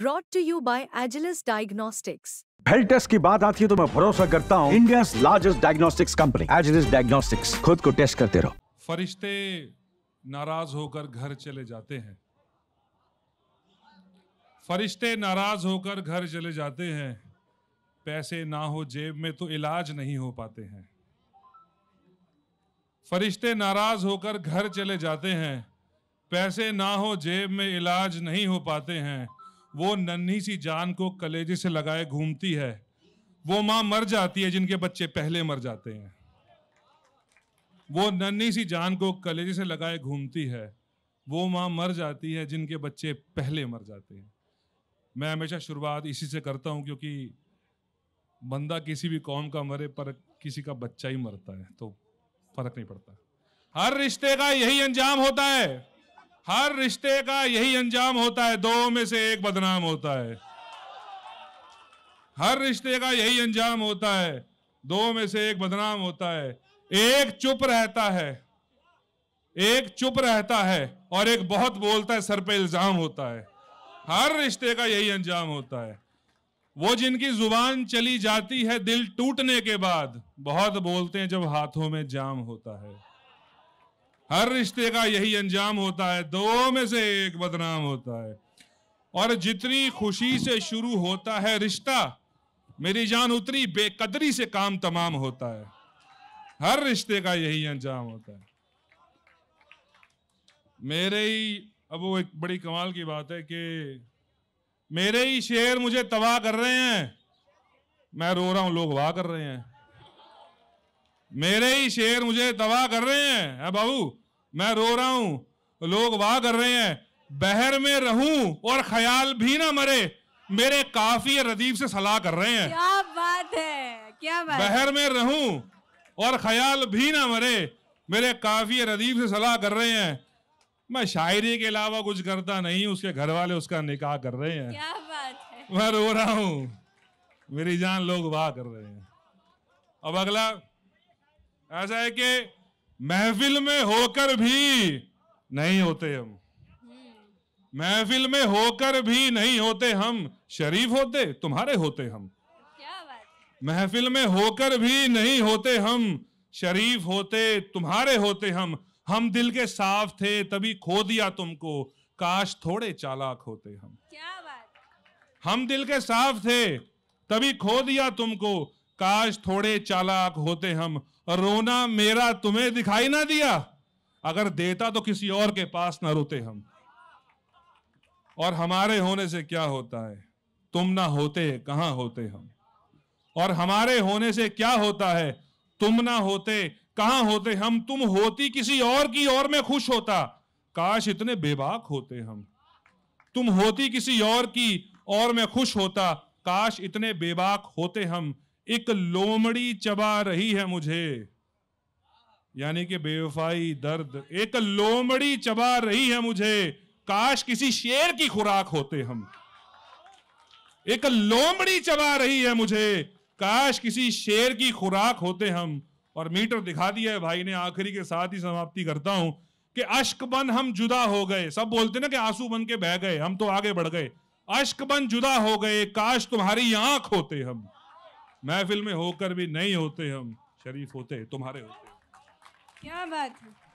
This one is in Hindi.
broad to you by Agilus diagnostics health test की बात आती है तो मैं भरोसा करता हूँ India largest diagnostics company Agilus diagnostics खुद को टेस्ट करते रहो फरिश्ते नाराज होकर घर चले जाते हैं फरिश्ते नाराज होकर घर चले जाते हैं पैसे ना हो जेब में तो इलाज नहीं हो पाते हैं फरिश्ते नाराज होकर घर चले जाते हैं पैसे ना हो जेब में इलाज नहीं हो पाते हैं वो नन्ही सी जान को कलेजे से लगाए घूमती है वो माँ मर जाती है जिनके बच्चे पहले मर जाते हैं वो नन्ही सी जान को कलेजे से लगाए घूमती है वो माँ मर जाती है जिनके बच्चे पहले मर जाते हैं मैं हमेशा शुरुआत इसी से करता हूँ क्योंकि बंदा किसी भी कौम का मरे पर किसी का बच्चा ही मरता है तो फर्क नहीं पड़ता हर रिश्ते का यही अंजाम होता है हर रिश्ते का यही अंजाम होता है दो में से एक बदनाम होता है हर रिश्ते का यही अंजाम होता है दो में से एक बदनाम होता है एक चुप रहता है एक चुप रहता है और एक बहुत बोलता है सर पे इल्जाम होता है हर रिश्ते का यही अंजाम होता है वो जिनकी जुबान चली जाती है दिल टूटने के बाद बहुत बोलते हैं जब हाथों में जाम होता है हर रिश्ते का यही अंजाम होता है दो में से एक बदनाम होता है और जितनी खुशी से शुरू होता है रिश्ता मेरी जान उतनी बेकदरी से काम तमाम होता है हर रिश्ते का यही अंजाम होता है मेरे ही अब वो एक बड़ी कमाल की बात है कि मेरे ही शेर मुझे तबाह कर रहे हैं मैं रो रहा हूं लोग वाह कर रहे हैं मेरे ही शेर मुझे तबाह कर रहे हैं है बाबू मैं रो रहा हूं लोग वाह कर रहे हैं बहर में रहूं और ख्याल भी ना मरे मेरे काफी रदीफ से सलाह कर रहे हैं क्या बात है क्या बात बहर में रहूं और ख्याल भी ना मरे मेरे काफी रदीफ से सलाह कर रहे हैं मैं शायरी के अलावा कुछ करता नहीं उसके घर वाले उसका निकाह कर रहे हैं क्या बात है मैं रो रहा हूं मेरी जान लोग वाह कर रहे हैं अब अगला ऐसा है कि महफिल में होकर भी नहीं होते हम महफिल में होकर भी नहीं होते हम शरीफ होते तुम्हारे होते हम महफिल में होकर भी नहीं होते हम शरीफ होते तुम्हारे होते हम हम दिल के साफ थे तभी खो दिया तुमको काश थोड़े चालाक होते हम क्या बात हम दिल के साफ थे तभी खो दिया तुमको काश थोड़े चालाक होते हम रोना मेरा तुम्हें दिखाई ना दिया अगर देता तो किसी और के पास ना रोते हम और हमारे होने से क्या होता है तुम ना होते कहा होते हम और हमारे होने से क्या होता है तुम ना होते कहा होते हम तुम होती किसी और की और में खुश होता काश इतने बेबाक होते हम तुम होती किसी और की और मैं खुश होता काश इतने बेबाक होते हम एक लोमड़ी चबा रही है मुझे यानी कि बेवफाई दर्द एक लोमड़ी चबा रही है मुझे काश किसी शेर की खुराक होते हम एक लोमड़ी चबा रही है मुझे काश किसी शेर की खुराक होते हम और मीटर दिखा दिया है भाई ने आखिरी के साथ ही समाप्ति करता हूं कि अश्क बन हम जुदा हो गए सब बोलते ना कि आंसू बन के बह गए हम तो आगे बढ़ गए अश्क बन जुदा हो गए काश तुम्हारी आंख होते हम महफिल में होकर भी नहीं होते हम शरीफ होते तुम्हारे होते क्या बात है